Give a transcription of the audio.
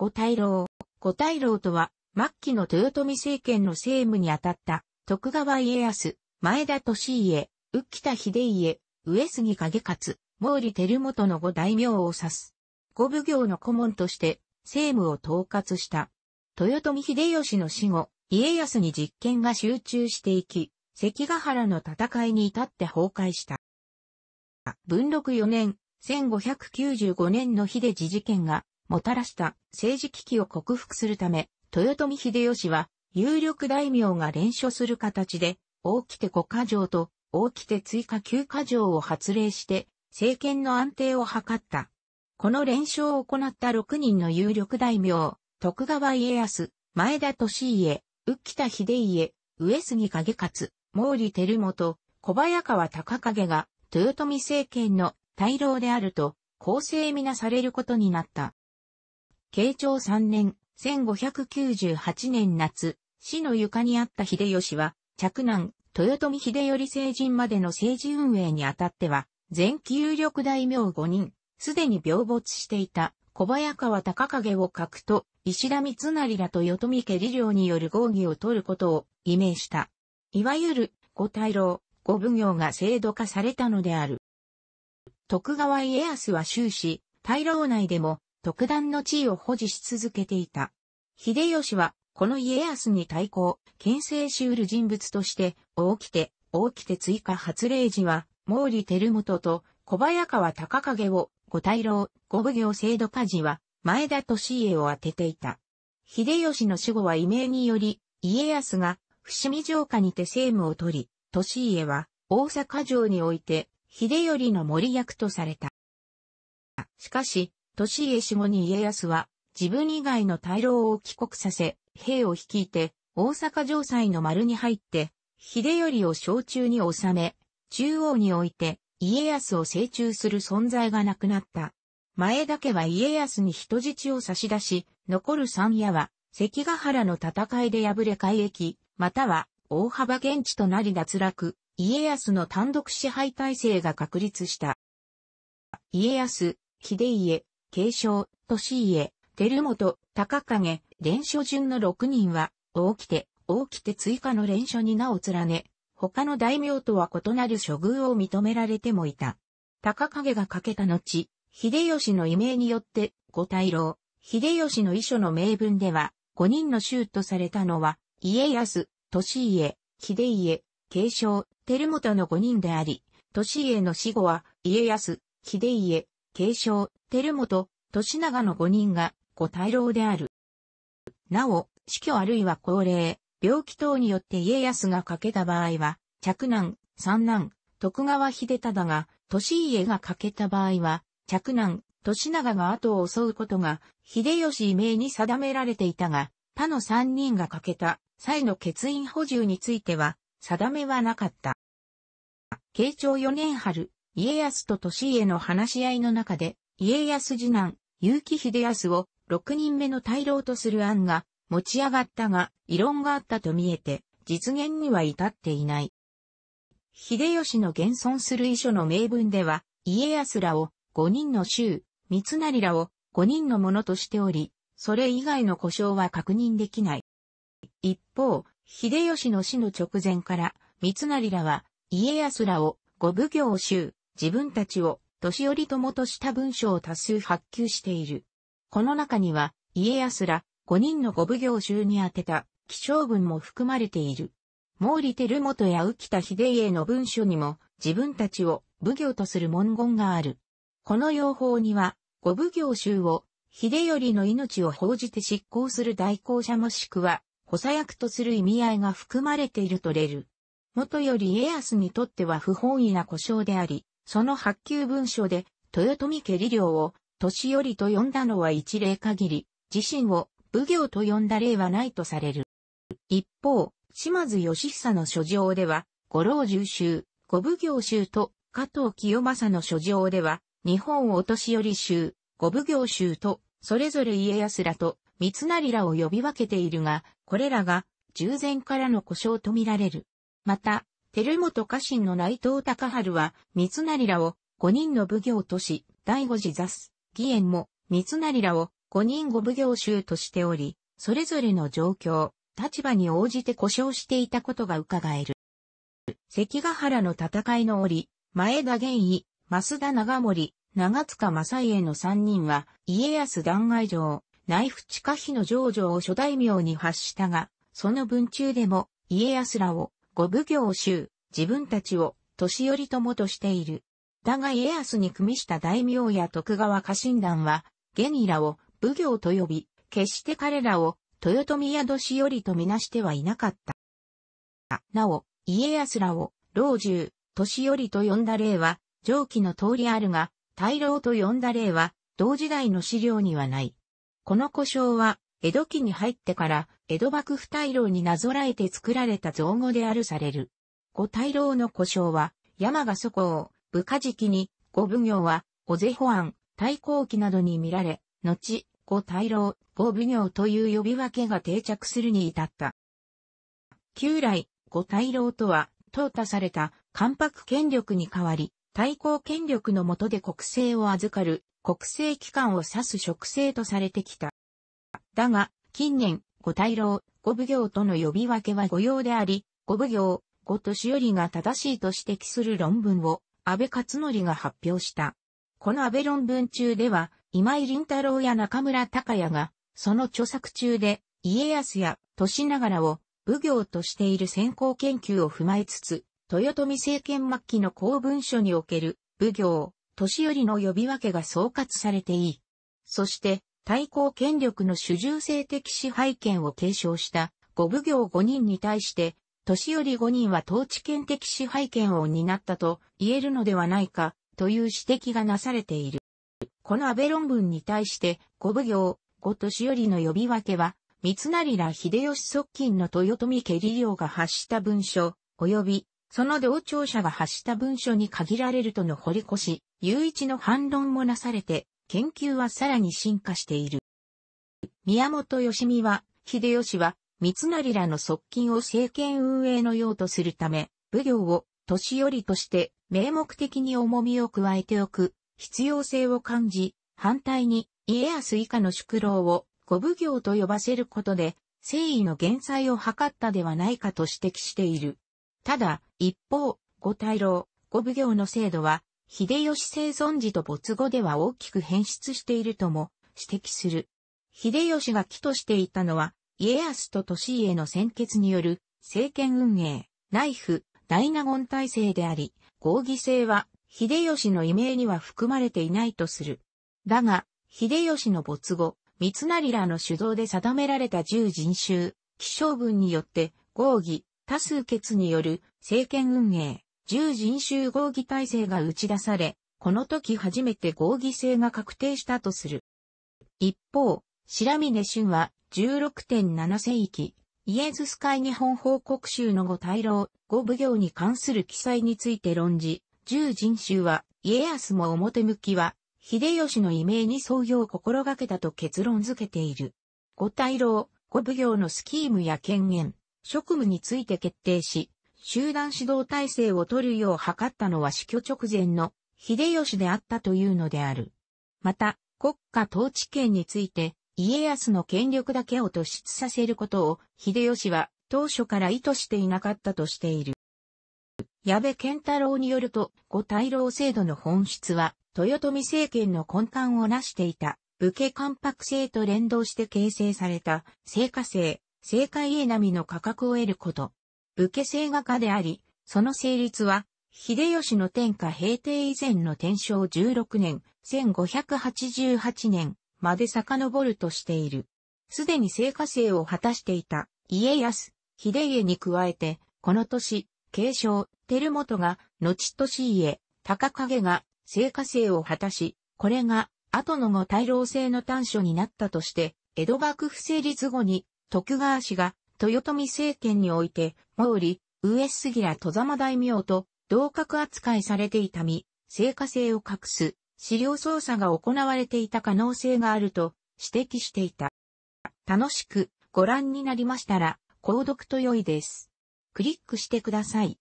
五大老。五大老とは、末期の豊臣政権の政務にあたった、徳川家康、前田利家、浮田秀家、上杉景勝、毛利輝元の五大名を指す。五奉行の顧問として、政務を統括した。豊臣秀吉の死後、家康に実権が集中していき、関ヶ原の戦いに至って崩壊した。文禄4年、1595年の秀治事件がもたらした政治危機を克服するため、豊臣秀吉は有力大名が連署する形で、大きて5カ条と大きて追加9カ条を発令して、政権の安定を図った。この連勝を行った6人の有力大名、徳川家康、前田利家、浮田秀家、上杉景勝、毛利輝元、小早川隆景が、豊臣政権の大老であると、公正みなされることになった。慶長3年、1598年夏、市の床にあった秀吉は、嫡男、豊臣秀頼成人までの政治運営にあたっては、前期有力大名5人、すでに病没していた小早川隆景を書くと、石田三成らと豊臣家理領による合議を取ることを意命した。いわゆる、五大老、五奉行が制度化されたのである。徳川家康は終始、大老内でも特段の地位を保持し続けていた。秀吉は、この家康に対抗、牽制しうる人物として、大きて、大きて追加発令時は、毛利輝元と小早川高景を、五大老、五奉行制度家事は、前田利家を当てていた。秀吉の死後は異名により、家康が、伏見城下にて政務を取り、利家は、大阪城において、秀頼の森役とされた。しかし、年家死後に家康は、自分以外の大老を帰国させ、兵を率いて、大阪城塞の丸に入って、秀頼を小中に収め、中央において、家康を成中する存在がなくなった。前田家は家康に人質を差し出し、残る三夜は、関ヶ原の戦いで敗れ改役、または、大幅現地となり脱落、家康の単独支配体制が確立した。家康、秀家、継承、利家、照本、高影、連書順の6人は、大きて、大きて追加の連書に名を連ね、他の大名とは異なる処遇を認められてもいた。高影が欠けた後、秀吉の異名によって、五大老、秀吉の遺書の名文では、5人の衆とされたのは、家康、利家、秀家、継承、照本の5人であり、利家の死後は、家康、秀家、継承、照本、年長の5人が、五大老である。なお、死去あるいは高齢、病気等によって家康が欠けた場合は、嫡男、三男、徳川秀忠が、年家が欠けた場合は、嫡男、年長が後を襲うことが、秀吉命に定められていたが、他の三人が欠けた際の欠員補充については、定めはなかった。慶長四年春、家康と利家の話し合いの中で、家康次男、結城秀康を6人目の大老とする案が持ち上がったが、異論があったと見えて、実現には至っていない。秀吉の現存する遺書の名文では、家康らを5人の衆、三成らを5人のものとしており、それ以外の故障は確認できない。一方、秀吉の死の直前から、三成らは、家康らを五奉行衆、自分たちを年寄りともとした文章を多数発給している。この中には、家康ら5人の五奉行衆に宛てた気象文も含まれている。毛利輝元や浮田秀家の文書にも自分たちを奉行とする文言がある。この用法には、五奉行衆を秀頼の命を報じて執行する代行者もしくは補佐役とする意味合いが含まれているとれる。元より家康にとっては不本意な故障であり、その発給文書で、豊臣家理領を、年寄りと呼んだのは一例限り、自身を、武行と呼んだ例はないとされる。一方、島津義久の書状では、五老十州、五武行州と、加藤清正の書状では、日本お年寄り州、五武行州と、それぞれ家康らと、三成らを呼び分けているが、これらが、従前からの故障とみられる。また、照本家臣の内藤隆春は、三成らを五人の奉行とし、第五次座す、義援も三成らを五人五奉行衆としており、それぞれの状況、立場に応じて故障していたことが伺える。関ヶ原の戦いの折、前田玄義、増田長森、長塚正家の三人は、家康弾劾城、内府地下費の城城を諸大名に発したが、その文中でも、家康らを五奉行衆、自分たちを、年寄りともとしている。だが家康に組みした大名や徳川家臣団は、ゲニラを奉行と呼び、決して彼らを豊臣や年寄りとみなしてはいなかった。なお、家康らを老中、年寄りと呼んだ例は、上記の通りあるが、大老と呼んだ例は、同時代の資料にはない。この故障は、江戸期に入ってから、江戸幕府大老になぞらえて作られた造語であるされる。五大老の故障は、山が祖を、部下期に、五奉行は、小瀬保安、大公記などに見られ、後、五大老、五奉行という呼び分けが定着するに至った。旧来、五大老とは、淘汰された、関白権力に代わり、大公権力の下で国政を預かる、国政機関を指す職政とされてきた。だが、近年、五大老、五奉行との呼び分けは御用であり、五奉行、五年寄りが正しいと指摘する論文を、安倍勝則が発表した。この安倍論文中では、今井林太郎や中村隆也が、その著作中で、家康や年ながらを、奉行としている先行研究を踏まえつつ、豊臣政権末期の公文書における、奉行、年寄りの呼び分けが総括されていい。そして、対抗権力の主従性的支配権を継承した五奉行5人に対して、年寄り5人は統治権的支配権を担ったと言えるのではないかという指摘がなされている。この安倍論文に対して五奉行5年寄りの呼び分けは、三成ら秀吉側近の豊臣家理領が発した文書、及びその同調者が発した文書に限られるとの堀越、雄一の反論もなされて研究はさらに進化している。宮本義美は、秀吉は、三成らの側近を政権運営の用とするため、武行を年寄りとして名目的に重みを加えておく必要性を感じ、反対に家康以下の宿老を五武行と呼ばせることで、誠意の減災を図ったではないかと指摘している。ただ、一方、五大老、五武行の制度は、秀吉生存時と没後では大きく変質しているとも指摘する。秀吉が起としていたのは、家康と利家の先決による政権運営、内府、大納言体制であり、合議制は秀吉の異名には含まれていないとする。だが、秀吉の没後、三成らの主導で定められた十人衆、気象文によって合議、多数決による政権運営、十人衆合議体制が打ち出され、この時初めて合議制が確定したとする。一方、白峰春は16.7世紀、イエズス会日本報告集の五大老、五奉行に関する記載について論じ、十人衆は、家康も表向きは、秀吉の異名に創業を心がけたと結論づけている。五大老、五奉行のスキームや権限、職務について決定し、集団指導体制を取るよう図ったのは死去直前の秀吉であったというのである。また、国家統治権について、家康の権力だけを突出させることを、秀吉は当初から意図していなかったとしている。矢部健太郎によると、五大老制度の本質は、豊臣政権の根幹を成していた、武家関白制と連動して形成された、成果制、政界家並みの価格を得ること。武家政画家であり、その成立は、秀吉の天下平定以前の天正16年、1588年まで遡るとしている。すでに聖火性を果たしていた家康、秀家に加えて、この年、継承、照本が、後年家、高影が、聖火性を果たし、これが、後の後大老制の短所になったとして、江戸幕府成立後に、徳川氏が豊臣政権において、毛利、上杉ら戸様大名と同格扱いされていた身、成果性を隠す資料操作が行われていた可能性があると指摘していた。楽しくご覧になりましたら、購読と良いです。クリックしてください。